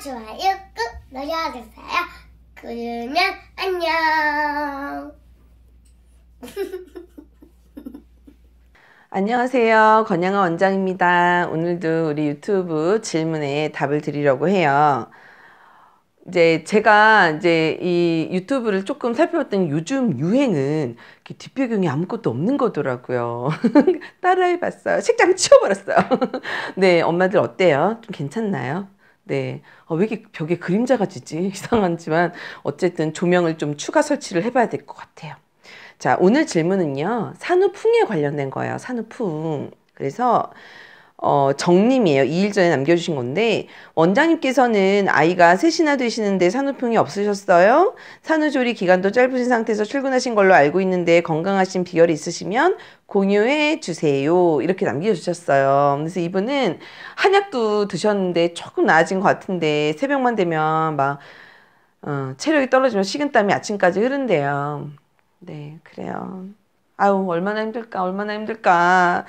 좋아요 꾹 눌러주세요. 그러면 안녕. 안녕하세요. 권양아 원장입니다. 오늘도 우리 유튜브 질문에 답을 드리려고 해요. 이제 제가 이제 이 유튜브를 조금 살펴봤더니 요즘 유행은 뒷배경이 아무것도 없는 거더라고요. 따라해봤어요. 책장 치워버렸어요. 네, 엄마들 어때요? 좀 괜찮나요? 네. 어, 왜 이렇게 벽에 그림자가 지지? 이상하지만 어쨌든 조명을 좀 추가 설치를 해봐야 될 것 같아요. 자, 오늘 질문은요. 산후풍에 관련된 거예요. 산후풍. 그래서 어, 정님이에요. 2일 전에 남겨주신 건데, 원장님께서는 아이가 셋이나 되시는데 산후풍이 없으셨어요? 산후조리 기간도 짧으신 상태에서 출근하신 걸로 알고 있는데 건강하신 비결이 있으시면 공유해 주세요. 이렇게 남겨주셨어요. 그래서 이분은 한약도 드셨는데 조금 나아진 것 같은데, 새벽만 되면 막, 어, 체력이 떨어지면 식은땀이 아침까지 흐른대요. 네, 그래요. 아우 얼마나 힘들까, 얼마나 힘들까.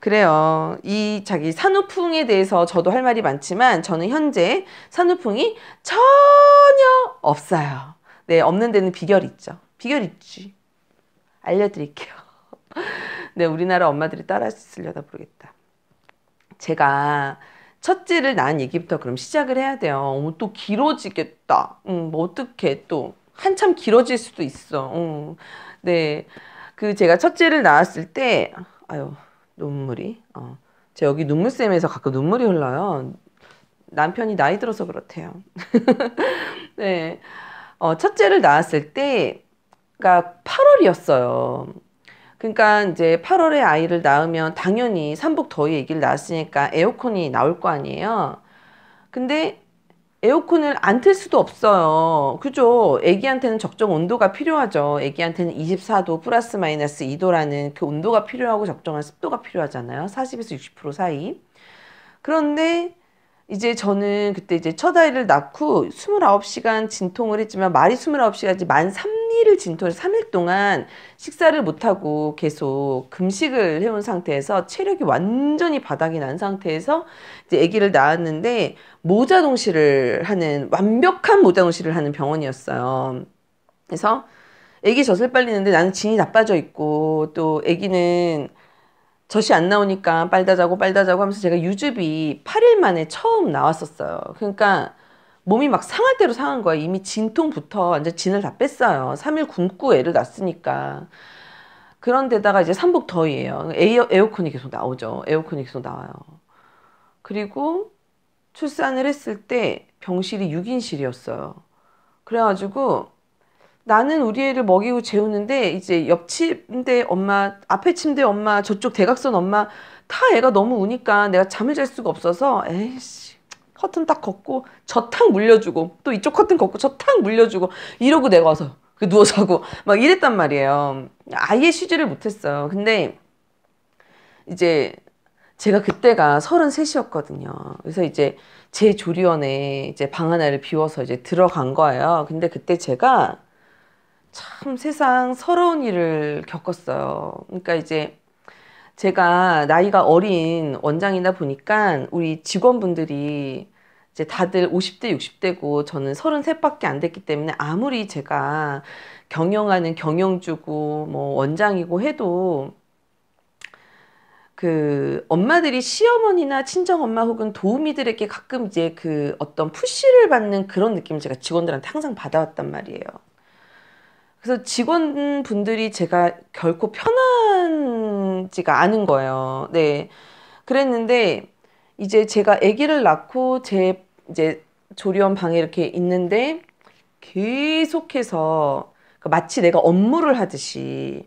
그래요. 이 자기 산후풍에 대해서 저도 할 말이 많지만 저는 현재 산후풍이 전혀 없어요. 네, 없는 데는 비결 있죠. 비결 있지. 알려드릴게요. 네, 우리나라 엄마들이 따라할 수려다 모르겠다. 제가 첫째를 낳은 얘기부터 그럼 시작을 해야 돼요. 어머, 또 길어지겠다. 음, 뭐 어떻게 또 한참 길어질 수도 있어. 음, 네, 그 제가 첫째를 낳았을 때, 아유, 눈물이. 어. 제 여기 눈물샘에서 가끔 눈물이 흘러요. 남편이 나이 들어서 그렇대요. 네. 어, 첫째를 낳았을 때, 가 그러니까 8월이었어요. 그러니까 이제 8월에 아이를 낳으면 당연히 삼복 더위 얘기를 낳았으니까 에어컨이 나올 거 아니에요. 근데 에어컨을 안 틀 수도 없어요. 그죠? 애기한테는 적정 온도가 필요하죠. 애기한테는 24도 플러스 마이너스 2도라는 그 온도가 필요하고 적정한 습도가 필요하잖아요. 40에서 60% 사이. 그런데 이제 저는 그때 이제 첫 아이를 낳고 29시간 진통을 했지만 말이 29시간이지 만 3일을 진통을 3일 동안 식사를 못하고 계속 금식을 해온 상태에서 체력이 완전히 바닥이 난 상태에서 이제 아기를 낳았는데 모자동실을 하는 완벽한 모자동실을 하는 병원이었어요. 그래서 아기 젖을 빨리는데 나는 진이 나빠져 있고 또 아기는 젖이 안 나오니까 빨다 자고 빨다 자고 하면서 제가 유즙이 8일 만에 처음 나왔었어요. 그러니까 몸이 막 상할 대로 상한 거야. 이미 진통부터 완전 진을 다 뺐어요. 3일 굶고 애를 낳았으니까. 그런데다가 이제 삼복 더위예요. 에어, 에어컨이 계속 나오죠. 에어컨이 계속 나와요. 그리고 출산을 했을 때 병실이 6인실이었어요. 그래가지고 나는 우리 애를 먹이고 재우는데 이제 옆 침대 엄마, 앞에 침대 엄마, 저쪽 대각선 엄마 다 애가 너무 우니까 내가 잠을 잘 수가 없어서 에이씨 커튼 딱 걷고 저탕 물려주고 또 이쪽 커튼 걷고 저탕 물려주고 이러고 내가 와서 그 누워서 하고막 이랬단 말이에요. 아예 쉬지를 못했어요. 근데 이제 제가 그때가 33이었거든요. 그래서 이제 제 조리원에 이제 방 하나를 비워서 이제 들어간 거예요. 근데 그때 제가 참 세상 서러운 일을 겪었어요. 그러니까 이제 제가 나이가 어린 원장이다 보니까 우리 직원분들이 이제 다들 50대, 60대고 저는 33밖에 안 됐기 때문에 아무리 제가 경영하는 경영주고 뭐 원장이고 해도 그 엄마들이 시어머니나 친정엄마 혹은 도우미들에게 가끔 이제 그 어떤 푸시를 받는 그런 느낌을 제가 직원들한테 항상 받아왔단 말이에요. 그래서 직원분들이 제가 결코 편한지가 않은 거예요. 네. 그랬는데 이제 제가 아기를 낳고 제 이제 조리원 방에 이렇게 있는데 계속해서 그러니까 마치 내가 업무를 하듯이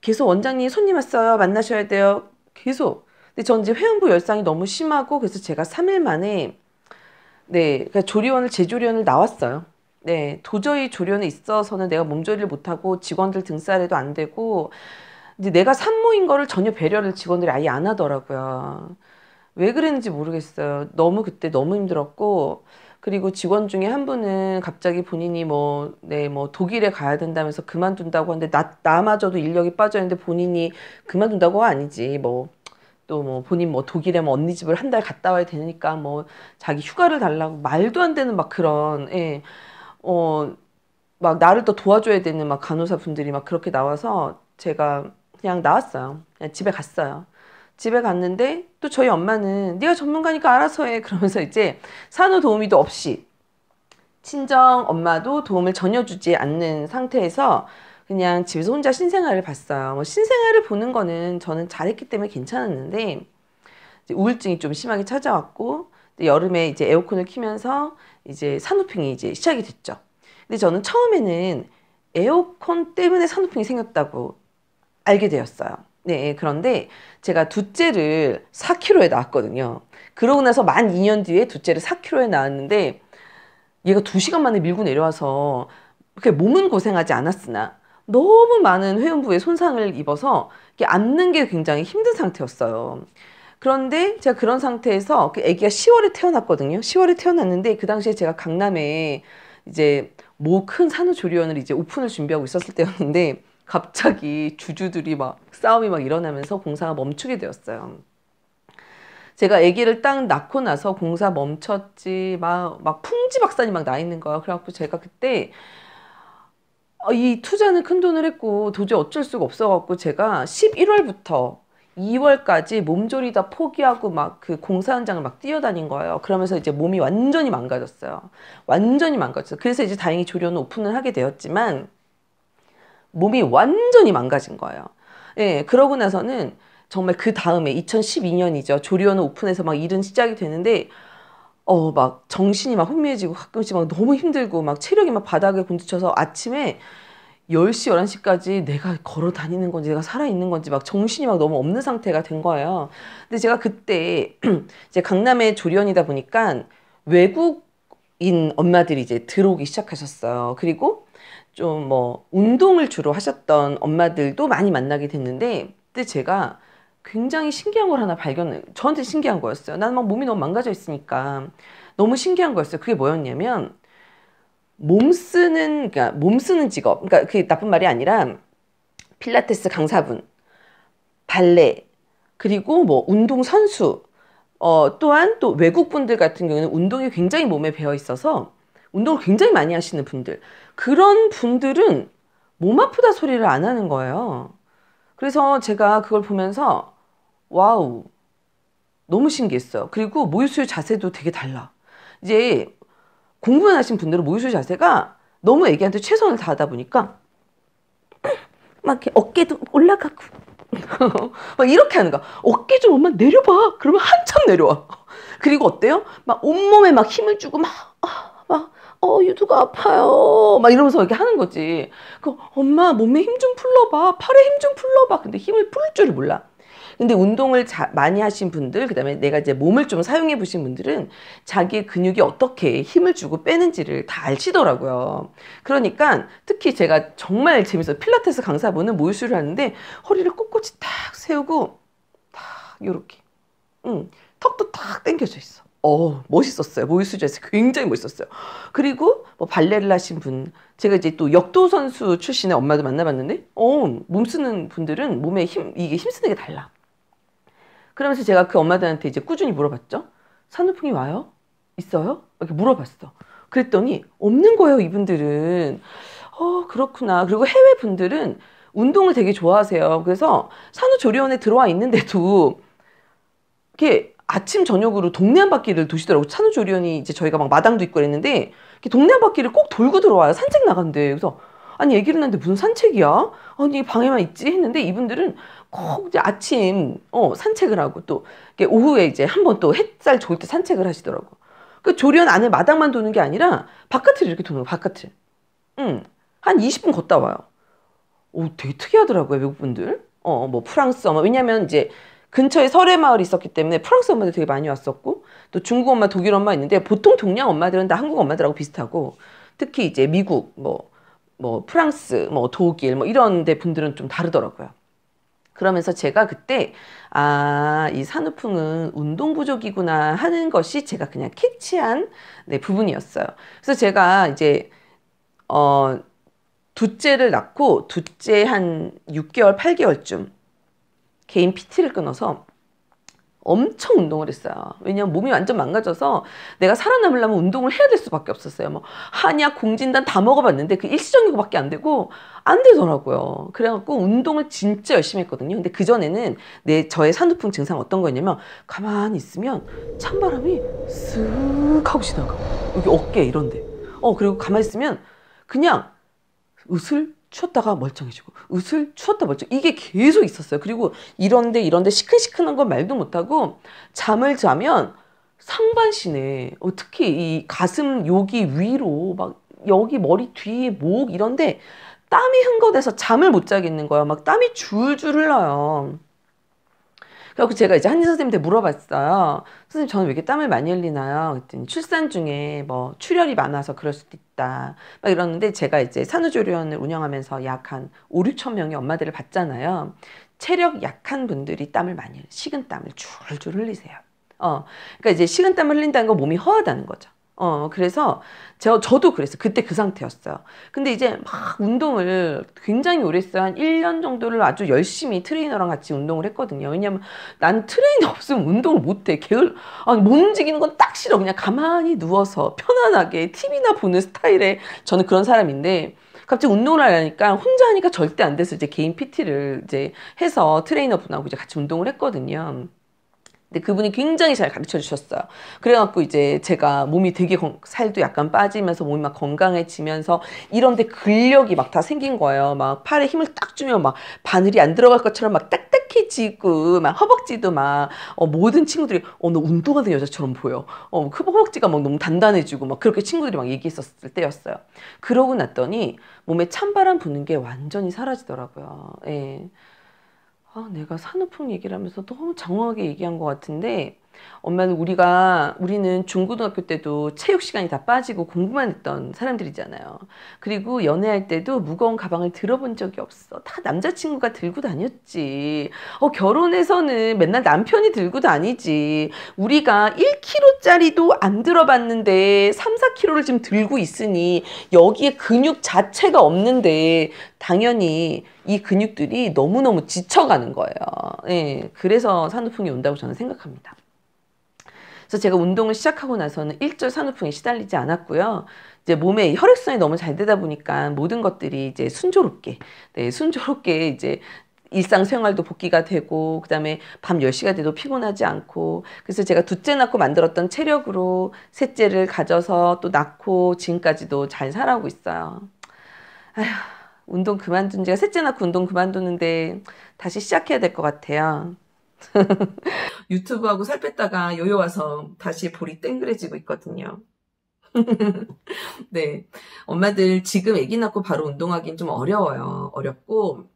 계속 원장님 손님 왔어요. 만나셔야 돼요. 계속. 근데 전 이제 회원부 열상이 너무 심하고 그래서 제가 3일 만에 네, 그러니까 조리원을 재조리원을 나왔어요. 네, 도저히 조련에 있어서는 내가 몸조리를 못하고 직원들 등쌀에도 안 되고 이제 내가 산모인 거를 전혀 배려를 직원들이 아예 안 하더라고요. 왜 그랬는지 모르겠어요. 너무 그때 너무 힘들었고 그리고 직원 중에 한 분은 갑자기 본인이 뭐, 네, 뭐 독일에 가야 된다면서 그만둔다고 하는데 나, 나마저도 인력이 빠져있는데 본인이 그만둔다고 아니지. 뭐, 또 뭐 본인 뭐 독일에 뭐 언니 집을 한 달 갔다 와야 되니까 뭐 자기 휴가를 달라고 말도 안 되는 막 그런, 예. 어, 막 나를 또 도와줘야 되는 막 간호사 분들이 막 그렇게 나와서 제가 그냥 나왔어요. 그냥 집에 갔어요. 집에 갔는데 또 저희 엄마는 네가 전문가니까 알아서 해 그러면서 이제 산후 도우미도 없이 친정 엄마도 도움을 전혀 주지 않는 상태에서 그냥 집에서 혼자 신생아를 봤어요. 뭐 신생아를 보는 거는 저는 잘했기 때문에 괜찮았는데 우울증이 좀 심하게 찾아왔고 여름에 이제 에어컨을 키면서 이제 산후핑이 이제 시작이 됐죠. 근데 저는 처음에는 에어컨 때문에 산호핑이 생겼다고 알게 되었어요. 네, 그런데 제가 둘째를 4kg에 낳았거든요. 그러고 나서 만 2년 뒤에 둘째를 4kg에 낳았는데 얘가 2시간 만에 밀고 내려와서 그 몸은 고생하지 않았으나 너무 많은 회음부에 손상을 입어서 이게 앉는 게 굉장히 힘든 상태였어요. 그런데 제가 그런 상태에서 그 아기가 10월에 태어났거든요. 10월에 태어났는데 그 당시에 제가 강남에 이제 뭐큰 산후조리원을 이제 오픈을 준비하고 있었을 때였는데 갑자기 주주들이 막 싸움이 막 일어나면서 공사가 멈추게 되었어요. 제가 아기를 딱 낳고 나서 공사 멈췄지 막, 막 풍지 박산이 막 나 있는 거야. 그래갖고 제가 그때 어, 이 투자는 큰 돈을 했고 도저히 어쩔 수가 없어갖고 제가 11월부터 2월까지 몸조리다 포기하고 막 그 공사 현장을 막 뛰어다닌 거예요. 그러면서 이제 몸이 완전히 망가졌어요. 완전히 망가졌어요. 그래서 이제 다행히 조련 오픈을 하게 되었지만 몸이 완전히 망가진 거예요. 예, 그러고 나서는 정말 그 다음에 2012년이죠. 조리원을 오픈해서 막 일은 시작이 되는데 어 막 정신이 막 혼미해지고 가끔씩 막 너무 힘들고 막 체력이 막 바닥에 곤두쳐서 아침에 10시, 11시까지 내가 걸어 다니는 건지, 내가 살아 있는 건지 막 정신이 막 너무 없는 상태가 된 거예요. 근데 제가 그때 이제 강남의 조리원이다 보니까 외국인 엄마들이 이제 들어오기 시작하셨어요. 그리고 좀 뭐 운동을 주로 하셨던 엄마들도 많이 만나게 됐는데 그때 제가 굉장히 신기한 걸 하나 발견을 저한테 신기한 거였어요. 나는 막 몸이 너무 망가져 있으니까 너무 신기한 거였어요. 그게 뭐였냐면 몸 쓰는 그러니까 몸 쓰는 직업 그러니까 그게 나쁜 말이 아니라 필라테스 강사분 발레 그리고 뭐 운동 선수 어 또한 또 외국 분들 같은 경우는 운동이 굉장히 몸에 배어 있어서 운동을 굉장히 많이 하시는 분들 그런 분들은 몸 아프다 소리를 안 하는 거예요. 그래서 제가 그걸 보면서 와우 너무 신기했어요. 그리고 모유수유 자세도 되게 달라. 이제 공부만 하신 분들은 모유수 자세가 너무 애기한테 최선을 다하다 보니까 막 이렇게 어깨도 올라가고 막 이렇게 하는 거야. 어깨 좀 엄마 내려봐. 그러면 한참 내려와. 그리고 어때요? 막 온몸에 막 힘을 주고 막, 아, 막, 어, 유두가 아파요. 막 이러면서 이렇게 하는 거지. 그 엄마 몸에 힘 좀 풀러봐. 팔에 힘 좀 풀러봐. 근데 힘을 풀 줄을 몰라. 근데 운동을 자, 많이 하신 분들 그다음에 내가 이제 몸을 좀 사용해 보신 분들은 자기 근육이 어떻게 힘을 주고 빼는지를 다 알시더라고요. 그러니까 특히 제가 정말 재밌어 필라테스 강사분은 모유수를 하는데 허리를 꼿꼿이 탁 세우고 탁 요렇게 응. 턱도 탁 당겨져 있어. 어, 멋있었어요. 모유수자에서 굉장히 멋있었어요. 그리고 뭐 발레를 하신 분, 제가 이제 또 역도 선수 출신의 엄마도 만나봤는데, 어, 몸 쓰는 분들은 몸에 힘, 이게 힘쓰는 게 달라. 그러면서 제가 그 엄마들한테 이제 꾸준히 물어봤죠. 산후풍이 와요? 있어요? 이렇게 물어봤어. 그랬더니 없는 거예요, 이분들은. 어, 그렇구나. 그리고 해외 분들은 운동을 되게 좋아하세요. 그래서 산후조리원에 들어와 있는데도 이렇게 아침 저녁으로 동네 한 바퀴를 도시더라고. 산후조리원이 이제 저희가 막 마당도 있고 그랬는데 이렇게 동네 한 바퀴를 꼭 돌고 들어와요. 산책 나간대. 그래서 아니 얘기를 하는데 무슨 산책이야? 아니 방에만 있지 했는데 이분들은 꼭 이제 아침 어 산책을 하고 또 오후에 이제 한 번 또 햇살 좋을 때 산책을 하시더라고. 그 조련 안에 마당만 도는 게 아니라 바깥을 이렇게 도는 거 바깥을. 응. 한 20분 걷다 와요. 오, 되게 특이하더라고요, 외국 분들. 어, 뭐 프랑스 엄마. 왜냐면 이제 근처에 설의 마을이 있었기 때문에 프랑스 엄마들 되게 많이 왔었고 또 중국 엄마, 독일 엄마 있는데 보통 동양 엄마들은 다 한국 엄마들하고 비슷하고 특히 이제 미국 뭐뭐 프랑스, 뭐 독일, 뭐 이런 데 분들은 좀 다르더라고요. 그러면서 제가 그때 아, 이 산후풍은 운동 부족이구나 하는 것이 제가 그냥 캐치한 네, 부분이었어요. 그래서 제가 이제 어 둘째를 낳고 둘째 한 6개월, 8개월쯤 개인 PT를 끊어서 엄청 운동을 했어요. 왜냐면 몸이 완전 망가져서 내가 살아남으려면 운동을 해야 될 수밖에 없었어요. 뭐 한약, 공진단 다 먹어봤는데 그 일시적인 거밖에 안 되고 안 되더라고요. 그래갖고 운동을 진짜 열심히 했거든요. 근데 그 전에는 내 저의 산후풍 증상 어떤 거였냐면 가만히 있으면 찬바람이 쓱 하고 지나가 여기 어깨 이런데. 어 그리고 가만히 있으면 그냥 으슬 추웠다가 멀쩡해지고 으슬 추웠다 멀쩡 이게 계속 있었어요 그리고 이런데 이런데 시큰시큰한 건 말도 못하고 잠을 자면 상반신에 어, 특히 이 가슴 여기 위로 막 여기 머리 뒤에목 이런데 땀이 흥건해서 잠을 못 자겠는 거야막 땀이 줄줄 흘러요 그래서 제가 이제 한의 선생님한테 물어봤어요. 선생님 저는 왜 이렇게 땀을 많이 흘리나요? 그랬더니 출산 중에 뭐 출혈이 많아서 그럴 수도 있다. 막 이러는데 제가 이제 산후조리원을 운영하면서 약 한 5, 6천 명의 엄마들을 봤잖아요. 체력 약한 분들이 땀을 많이 식은 땀을 줄줄 흘리세요. 어, 그러니까 이제 식은 땀을 흘린다는 건 몸이 허하다는 거죠. 어, 그래서 저, 저도 그랬어요. 그때 그 상태였어요. 근데 이제 막 운동을 굉장히 오래 했어요. 한 1년 정도를 아주 열심히 트레이너랑 같이 운동을 했거든요. 왜냐면 난 트레이너 없으면 운동을 못해. 게을, 아, 못 움직이는 건 딱 싫어. 그냥 가만히 누워서 편안하게 TV나 보는 스타일의 저는 그런 사람인데 갑자기 운동을 하려니까 혼자 하니까 절대 안 돼서 이제 개인 PT를 이제 해서 트레이너분하고 이제 같이 운동을 했거든요. 근데 그분이 굉장히 잘 가르쳐 주셨어요. 그래갖고 이제 제가 몸이 되게 건, 살도 약간 빠지면서 몸이 막 건강해지면서 이런데 근력이 막 다 생긴 거예요. 막 팔에 힘을 딱 주면 막 바늘이 안 들어갈 것처럼 막 딱딱해지고 막 허벅지도 막 어, 모든 친구들이 어너 운동하는 여자처럼 보여. 어 그 허벅지가 막 너무 단단해지고 막 그렇게 친구들이 막 얘기했었을 때였어요. 그러고 났더니 몸에 찬바람 부는 게 완전히 사라지더라고요. 예. 아, 내가 산후풍 얘기를 하면서 너무 장황하게 얘기한 것 같은데 엄마는 우리가 우리는 중고등학교 때도 체육 시간이 다 빠지고 공부만 했던 사람들이잖아요. 그리고 연애할 때도 무거운 가방을 들어본 적이 없어. 다 남자친구가 들고 다녔지. 어 결혼해서는 맨날 남편이 들고 다니지. 우리가 1kg짜리도 안 들어봤는데 3, 4kg를 지금 들고 있으니 여기에 근육 자체가 없는데 당연히 이 근육들이 너무너무 지쳐가는 거예요. 예, 그래서 산후풍이 온다고 저는 생각합니다. 그래서 제가 운동을 시작하고 나서는 일절 산후풍에 시달리지 않았고요. 이제 몸에 혈액순환이 너무 잘 되다 보니까 모든 것들이 이제 순조롭게, 네, 순조롭게 이제 일상생활도 복귀가 되고 그다음에 밤 10시가 돼도 피곤하지 않고 그래서 제가 둘째 낳고 만들었던 체력으로 셋째를 가져서 또 낳고 지금까지도 잘 살아오고 있어요. 아휴, 운동 그만둔 지가 셋째 낳고 운동 그만두는데 다시 시작해야 될 것 같아요. 유튜브하고 살 뺐다가 요요 와서 다시 볼이 땡그레지고 있거든요. 네. 엄마들 지금 아기 낳고 바로 운동하기는 좀 어려워요. 어렵고,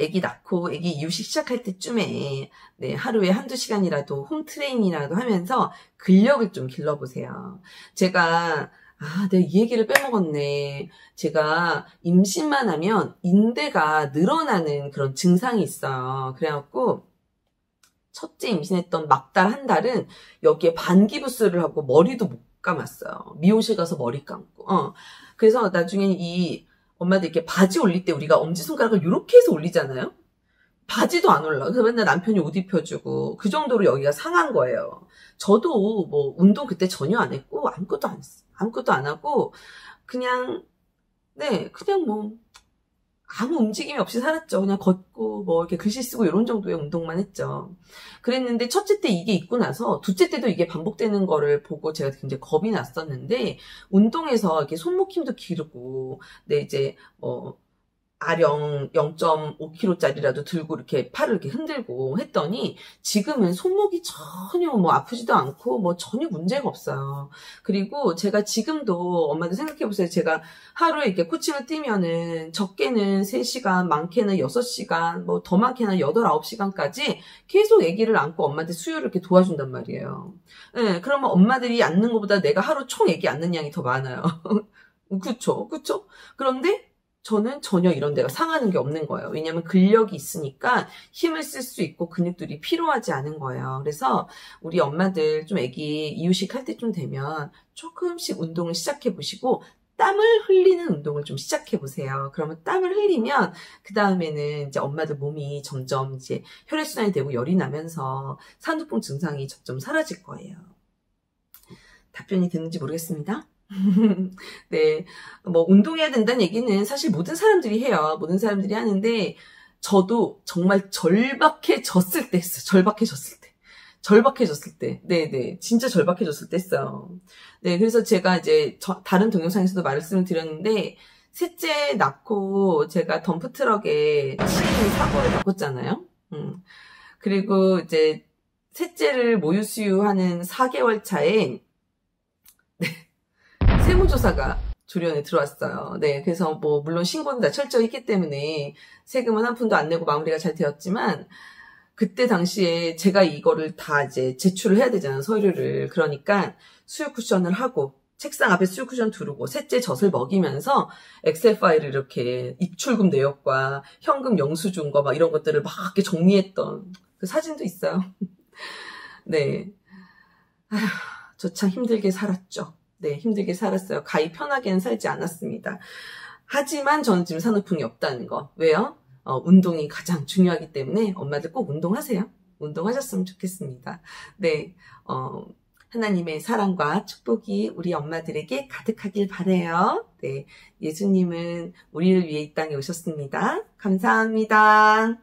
아기 낳고 아기 이유식 시작할 때쯤에 네, 하루에 한두 시간이라도 홈 트레이닝이라도 하면서 근력을 좀 길러보세요. 제가 아, 내가 이 얘기를 빼먹었네. 제가 임신만 하면 인대가 늘어나는 그런 증상이 있어요. 그래갖고 첫째 임신했던 막달 한 달은 여기에 반기부스를 하고 머리도 못 감았어요. 미용실 가서 머리 감고. 어. 그래서 나중에 이 엄마들 이렇게 바지 올릴 때 우리가 엄지손가락을 이렇게 해서 올리잖아요. 바지도 안 올라. 그래서 맨날 남편이 옷 입혀주고 그 정도로 여기가 상한 거예요. 저도 뭐 운동 그때 전혀 안 했고 아무것도 안 했어. 아무것도 안 하고 그냥 네 그냥 뭐 아무 움직임이 없이 살았죠. 그냥 걷고 뭐 이렇게 글씨 쓰고 이런 정도의 운동만 했죠. 그랬는데 첫째 때 이게 있고 나서 둘째 때도 이게 반복되는 거를 보고 제가 굉장히 겁이 났었는데 운동에서 이렇게 손목 힘도 기르고 근데 네, 이제 어 아령 0.5kg짜리라도 들고 이렇게 팔을 이렇게 흔들고 했더니 지금은 손목이 전혀 뭐 아프지도 않고 뭐 전혀 문제가 없어요. 그리고 제가 지금도 엄마도 생각해 보세요. 제가 하루에 이렇게 코칭을 뛰면은 적게는 3시간, 많게는 6시간, 뭐 더 많게는 8, 9시간까지 계속 아기를 안고 엄마한테 수요를 이렇게 도와준단 말이에요. 예, 네, 그러면 엄마들이 앉는 것보다 내가 하루 총 아기 앉는 양이 더 많아요. 그쵸, 그쵸? 그런데 저는 전혀 이런 데가 상하는 게 없는 거예요. 왜냐하면 근력이 있으니까 힘을 쓸 수 있고 근육들이 필요하지 않은 거예요. 그래서 우리 엄마들 좀 애기 이유식 할때쯤 되면 조금씩 운동을 시작해 보시고 땀을 흘리는 운동을 좀 시작해 보세요. 그러면 땀을 흘리면 그 다음에는 이제 엄마들 몸이 점점 이제 혈액순환이 되고 열이 나면서 산후풍 증상이 점점 사라질 거예요. 답변이 되는지 모르겠습니다. 네. 뭐, 운동해야 된다는 얘기는 사실 모든 사람들이 해요. 모든 사람들이 하는데, 저도 정말 절박해졌을 때 했어요. 절박해졌을 때. 절박해졌을 때. 네네. 네. 진짜 절박해졌을 때 했어요. 네. 그래서 제가 이제 다른 동영상에서도 말씀을 드렸는데, 셋째 낳고 제가 덤프트럭에 치인 사고를 겪었잖아요. 음. 그리고 이제 셋째를 모유수유하는 4개월 차에 세무조사가 조련에 들어왔어요. 네, 그래서 뭐 물론 신고는 다 철저히 했기 때문에 세금은 한 푼도 안 내고 마무리가 잘 되었지만 그때 당시에 제가 이거를 다 이제 제출을 해야 되잖아요, 서류를. 그러니까 수유 쿠션을 하고 책상 앞에 수유 쿠션 두르고 셋째 젖을 먹이면서 엑셀 파일을 이렇게 입출금 내역과 현금 영수증과 막 이런 것들을 막 이렇게 정리했던 그 사진도 있어요. 네. 아휴, 저 참 힘들게 살았죠. 네, 힘들게 살았어요. 가히 편하게는 살지 않았습니다. 하지만 저는 지금 산후풍이 없다는 거. 왜요? 어, 운동이 가장 중요하기 때문에 엄마들 꼭 운동하세요. 운동하셨으면 좋겠습니다. 네, 어, 하나님의 사랑과 축복이 우리 엄마들에게 가득하길 바래요. 네, 예수님은 우리를 위해 이 땅에 오셨습니다. 감사합니다.